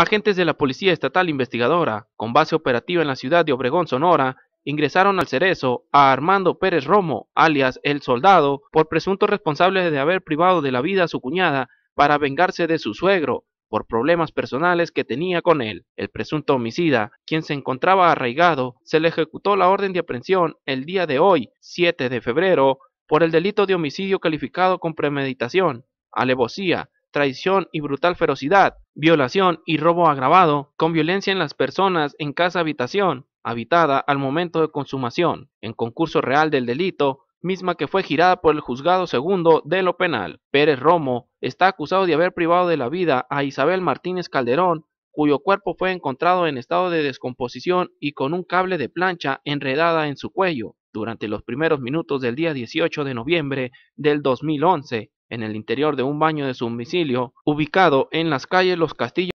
Agentes de la Policía Estatal Investigadora, con base operativa en la ciudad de Obregón, Sonora, ingresaron al Cerezo a Armando Pérez Romo, alias El Soldado, por presunto responsable de haber privado de la vida a su cuñada para vengarse de su suegro por problemas personales que tenía con él. El presunto homicida, quien se encontraba arraigado, se le ejecutó la orden de aprehensión el día de hoy, 7 de febrero, por el delito de homicidio calificado con premeditación, alevosía, traición y brutal ferocidad, violación y robo agravado, con violencia en las personas en casa habitación, habitada al momento de consumación, en concurso real del delito, misma que fue girada por el juzgado segundo de lo penal. Pérez Romo está acusado de haber privado de la vida a Isabel Martínez Calderón, cuyo cuerpo fue encontrado en estado de descomposición y con un cable de plancha enredada en su cuello durante los primeros minutos del día 18 de noviembre del 2011, en el interior de un baño de su domicilio ubicado en las calles Los Castillos.